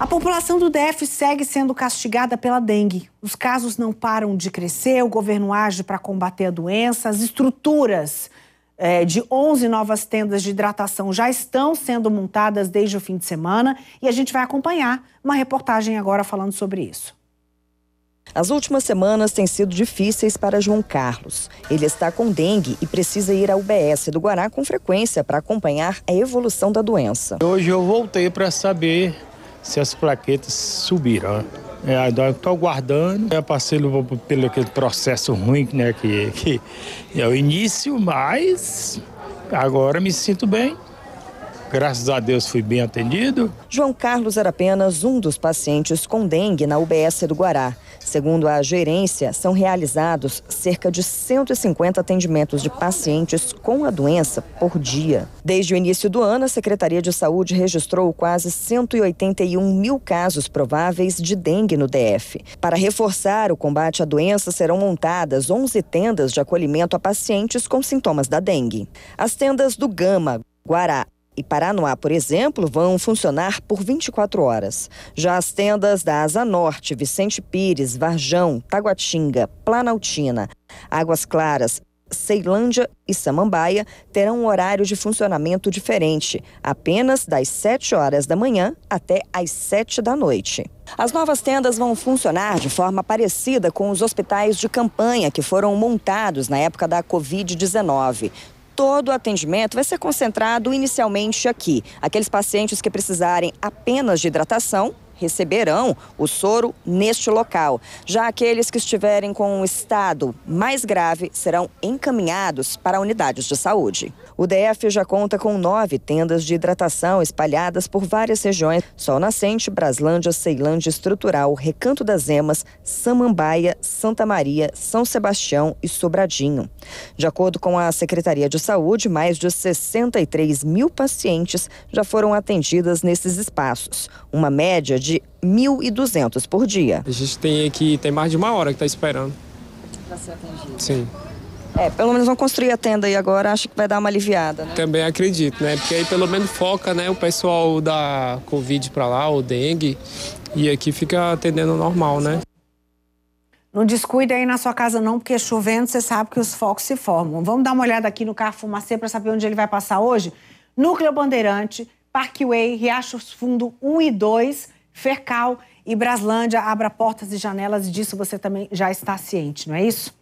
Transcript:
A população do DF segue sendo castigada pela dengue. Os casos não param de crescer, o governo age para combater a doença, as estruturas é, de 11 novas tendas de hidratação já estão sendo montadas desde o fim de semana e a gente vai acompanhar uma reportagem agora falando sobre isso. As últimas semanas têm sido difíceis para João Carlos. Ele está com dengue e precisa ir ao UBS do Guará com frequência para acompanhar a evolução da doença. Hoje eu voltei para saber se as plaquetas subiram. É, estou aguardando, eu é, passei pelo aquele processo ruim né, que, que é o início, mas agora me sinto bem. Graças a Deus fui bem atendido. João Carlos era apenas um dos pacientes com dengue na UBS do Guará. Segundo a gerência, são realizados cerca de 150 atendimentos de pacientes com a doença por dia. Desde o início do ano, a Secretaria de Saúde registrou quase 181 mil casos prováveis de dengue no DF. Para reforçar o combate à doença, serão montadas 11 tendas de acolhimento a pacientes com sintomas da dengue. As tendas do Gama, Guará e Paranoá, por exemplo, vão funcionar por 24 horas. Já as tendas da Asa Norte, Vicente Pires, Varjão, Taguatinga, Planaltina, Águas Claras, Ceilândia e Samambaia terão um horário de funcionamento diferente, apenas das 7 horas da manhã até as 7 da noite. As novas tendas vão funcionar de forma parecida com os hospitais de campanha que foram montados na época da Covid-19 todo o atendimento vai ser concentrado inicialmente aqui. Aqueles pacientes que precisarem apenas de hidratação receberão o soro neste local. Já aqueles que estiverem com um estado mais grave serão encaminhados para unidades de saúde. O DF já conta com nove tendas de hidratação espalhadas por várias regiões: Sol Nascente, Braslândia, Ceilândia Estrutural, Recanto das Emas, Samambaia, Santa Maria, São Sebastião e Sobradinho. De acordo com a Secretaria de Saúde, mais de 63 mil pacientes já foram atendidas nesses espaços, uma média de de 1.200 por dia. A gente tem aqui, tem mais de uma hora que está esperando. Para ser atendido. Sim. É, pelo menos vão construir a tenda aí agora, acho que vai dar uma aliviada, né? Também acredito, né? Porque aí pelo menos foca, né, o pessoal da Covid para lá, o dengue, e aqui fica atendendo normal, né? Não descuide aí na sua casa não, porque chovendo você sabe que os focos se formam. Vamos dar uma olhada aqui no carro Fumacê para saber onde ele vai passar hoje? Núcleo Bandeirante, Parkway, Riachos Fundo 1 e 2, Fercal e Braslândia abra portas e janelas, e disso você também já está ciente, não é isso?